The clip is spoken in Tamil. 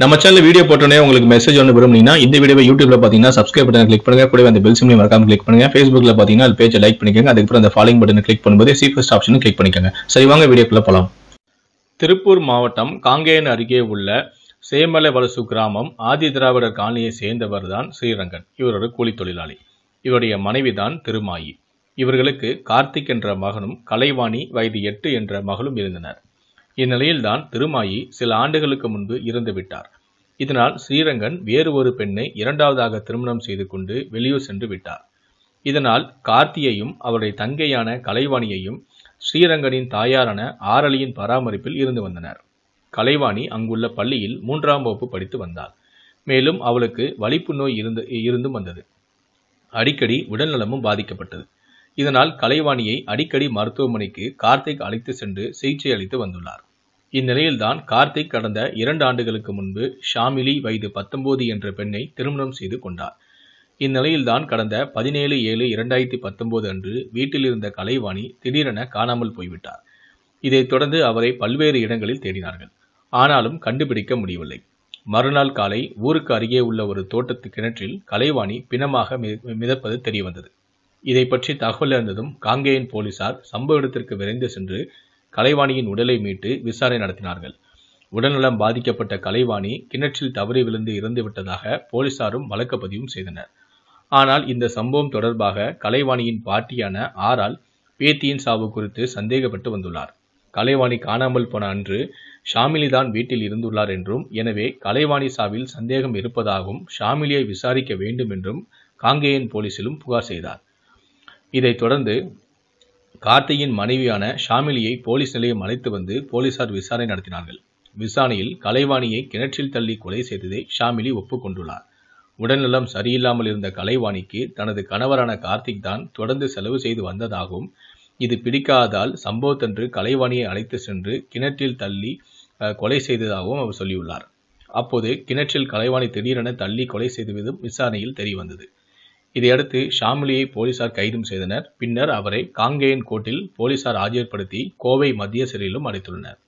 நம்ம சேனல் வீடியோ போட்டோன்னே உங்களுக்கு மெசேஜ் ஒன்று விரும்புனீங்கன்னா இந்த வீடியோ யூடியூப்ல பார்த்தீங்கன்னா சப்ஸ்கிரைப் பட்டன் கிளிக் பண்ணுங்க கூட அந்த பெல் சிம்லையும் மறக்காம கிளிக் பண்ணுங்க ஃபேஸ்புக்ல பார்த்தீங்கன்னா அது பேஜை லைக் பண்ணிக்கோங்க அதுக்கப்புறம் அந்த ஃபாலோ பட்டன் கிளிக் பண்ணும்போது ஃபஸ்ட் ஆப்ஷனும் கிளிக் பண்ணிக்கோங்க சரி வாங்க வீடியோக்குள்ள போகலாம் திருப்பூர் மாவட்டம் காங்கேயன் அருகே உள்ள சேமலை வலசு கிராமம் ஆதி திராவிடர் காலனியை சேர்ந்தவர் தான் ஸ்ரீரங்கன் இவர் ஒரு கூலி தொழிலாளி இவருடைய மனைவி தான் திருமாயி இவர்களுக்கு கார்த்திக் என்ற மகனும் கலைவாணி வயது எட்டு என்ற மகளும் இருந்தனர் இந்நிலையில்தான் திருமாயி சில ஆண்டுகளுக்கு முன்பு இறந்துவிட்டார் இதனால் ஸ்ரீரங்கன் வேறு ஒரு பெண்ணை இரண்டாவதாக திருமணம் செய்து கொண்டு வெளியூர் சென்று விட்டார் இதனால் கார்த்தியையும் அவருடைய தங்கையான கலைவாணியையும் ஸ்ரீரங்கனின் தாயாரான ஆரளியின் பராமரிப்பில் இருந்து வந்தனர் கலைவாணி அங்குள்ள பள்ளியில் மூன்றாம் வகுப்பு படித்து வந்தாள் மேலும் அவளுக்கு வலிப்பு நோய் இருந்து இருந்தும் வந்தது அடிக்கடி உடல்நலமும் பாதிக்கப்பட்டது இதனால் கலைவாணியை அடிக்கடி மருத்துவமனைக்கு கார்த்திக் அழைத்து சென்று சிகிச்சை அளித்து வந்துள்ளார் இந்நிலையில்தான் கார்த்திக் கடந்த இரண்டு ஆண்டுகளுக்கு முன்பு ஷாமிலி வயது பத்தொன்பது என்ற பெண்ணை திருமணம் செய்து கொண்டார் இந்நிலையில்தான் கடந்த பதினேழு ஏழு இரண்டாயிரத்தி பத்தொன்பது அன்று வீட்டில் இருந்த கலைவாணி திடீரென காணாமல் போய்விட்டார் இதைத் தொடர்ந்து அவரை பல்வேறு இடங்களில் தேடினார்கள் ஆனாலும் கண்டுபிடிக்க முடியவில்லை மறுநாள் காலை ஊருக்கு அருகே உள்ள ஒரு தோட்டத்து கிணற்றில் கலைவாணி பிணமாக மிதப்பது தெரியவந்தது இதை பற்றி தகவல் அறிந்ததும் காங்கேயன் போலீசார் சம்பவ இடத்திற்கு விரைந்து சென்று கலைவாணியின் உடலை மீட்டு விசாரணை நடத்தினார்கள் உடல்நலம் பாதிக்கப்பட்ட கலைவாணி கிணற்றில் தவறி விழுந்து இறந்துவிட்டதாக போலீசாரும் வழக்கப்பதிவும் செய்தனர் ஆனால் இந்த சம்பவம் தொடர்பாக கலைவாணியின் பாட்டியான ஆரால் பேத்தியின் சாவு குறித்து சந்தேகப்பட்டு வந்துள்ளார் கலைவாணி காணாமல் போன அன்று ஷாமிலி தான் வீட்டில் இருந்துள்ளார் என்றும் எனவே கலைவாணி சாவில் சந்தேகம் இருப்பதாகவும் ஷாமிலியை விசாரிக்க வேண்டும் என்றும் காங்கேயன் போலீசிலும் புகார் செய்தார் இதைத் தொடர்ந்து கார்த்தியின் மனைவியான ஷாமிலியை போலீஸ் நிலையம் அழைத்து வந்து போலீசார் விசாரணை நடத்தினார்கள் விசாரணையில் கலைவாணியை கிணற்றில் தள்ளி கொலை செய்ததை ஷாமிலி ஒப்புக்கொண்டுள்ளார் உடல்நலம் சரியில்லாமல் இருந்த கலைவாணிக்கு தனது கணவரான கார்த்திக் தான் தொடர்ந்து செலவு செய்து வந்ததாகவும் இது பிடிக்காததால் சம்பவத்தன்று கலைவாணியை அழைத்து சென்று கிணற்றில் தள்ளி கொலை செய்ததாகவும் அவர் சொல்லியுள்ளார் அப்போது கிணற்றில் கலைவாணி திடீரென தள்ளி கொலை செய்ததும் விசாரணையில் தெரியவந்தது இதையடுத்து ஷாம்லியை போலீசார் கைதும் செய்தனர் பின்னர் அவரை காங்கேயன் கோர்ட்டில் போலீசார் ஆஜர்படுத்தி கோவை மத்திய சிறையிலும் அடைத்துள்ளனர்